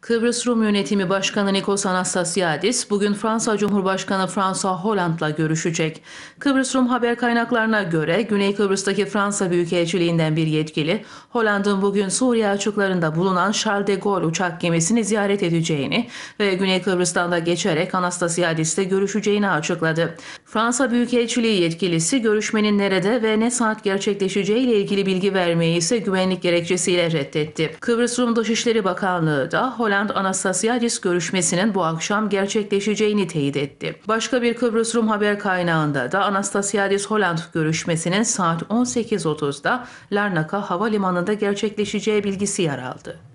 Kıbrıs Rum Yönetimi Başkanı Nikos Anastasiadis bugün Fransa Cumhurbaşkanı François Hollande'la görüşecek. Kıbrıs Rum haber kaynaklarına göre Güney Kıbrıs'taki Fransa Büyükelçiliğinden bir yetkili Hollande'ın bugün Suriye açıklarında bulunan Charles de Gaulle uçak gemisini ziyaret edeceğini ve Güney Kıbrıs'tan da geçerek Anastasiadis'le görüşeceğini açıkladı. Fransa Büyükelçiliği yetkilisi görüşmenin nerede ve ne saat gerçekleşeceğiyle ilgili bilgi vermeyi ise güvenlik gerekçesiyle reddetti. Kıbrıs Rum Dışişleri Bakanlığı da Hollanda Hollanda Anastasiadis görüşmesinin bu akşam gerçekleşeceğini teyit etti. Başka bir Kıbrıs Rum haber kaynağında da Anastasiadis Holland görüşmesinin saat 18.30'da Larnaka Havalimanı'nda gerçekleşeceği bilgisi yer aldı.